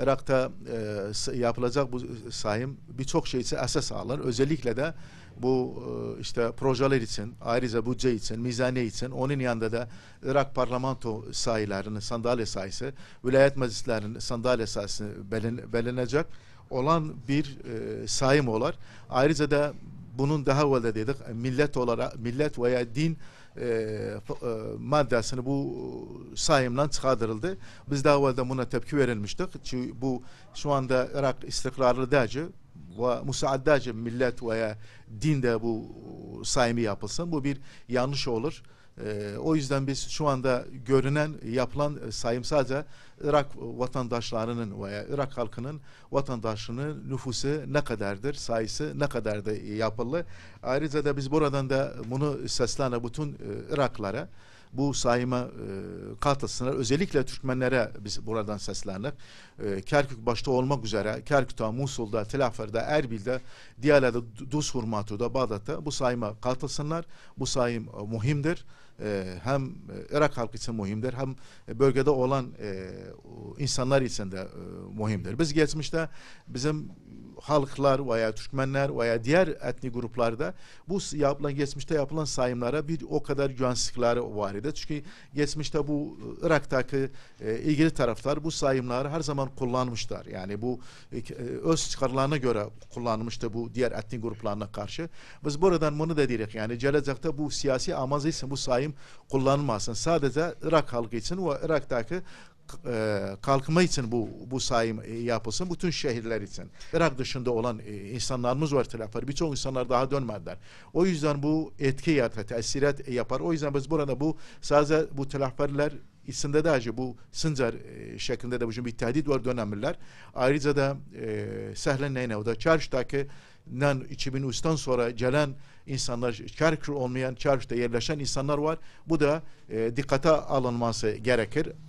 Irak'ta e, yapılacak bu sahim birçok şey için esas alır. Özellikle de bu e, işte projeler için, ayrıca bütçe için, mizane için, onun yanında da Irak parlamento sayılarının sandalye sayısı, vilayet meclislerinin sandalye sayısı belin, belinecek olan bir e, sayım olar. Ayrıca da bunun daha evvel dedik millet olarak millet veya din e, e maddəsini bu sayımdan çıxadırıldı. Biz daha əvvəldən buna təpki verilmişdik. Çünki bu şu anda Irak istikrarlı dəci ve müsaadacı millet veya din de bu sayımı yapılsın. Bu bir yanlış olur. E, o yüzden biz şu anda görünen, yapılan e, sayım sadece Irak vatandaşlarının veya Irak halkının vatandaşının nüfusu ne kadardır, sayısı ne kadardır yapılı. Ayrıca da biz buradan da bunu seslene bütün e, Iraklara bu sayma e, kartasına özellikle Türkmenlere biz buradan seslendik. E, Kerkük başta olmak üzere Kerkük'te, Musul'da, Telafer'de, Erbil'de, Diyale'de, Duz Hurmatu'da, Bağdat'ta bu sayma kartasınlar. Bu sayım e, muhimdir e, hem e, Irak halkı için muhimdir hem bölgede olan e, insanlar için de muhimdir. Biz geçmişte bizim halklar veya Türkmenler veya diğer etnik gruplarda bu yapılan geçmişte yapılan sayımlara bir o kadar güvensizlikler var idi. Çünkü geçmişte bu ıı, Irak'taki e, ilgili taraflar bu sayımları her zaman kullanmışlar. Yani bu e, e öz çıkarlarına göre kullanmıştı bu diğer etni gruplarına karşı. Biz buradan bunu da diyoruz yani gelecekte bu siyasi amazı bu sayım kullanılmasın. Sadece Irak halkı için ve Irak'taki e, kalkma için bu bu sayım e, yapılsın bütün şehirler için. Irak dışında olan e, insanlarımız var telaflar. Birçok insanlar daha dönmediler. O yüzden bu etki yaratır, tesirat yapar. O yüzden biz burada bu sadece bu telafirler içinde de acı bu Sincar e, şeklinde de bu bir tehdit var dönemler. Ayrıca da e, Sehlen Neynev'de Çarş'taki nan üstten sonra gelen insanlar, Çarkır olmayan Çarş'ta yerleşen insanlar var. Bu da e, dikkate alınması gerekir.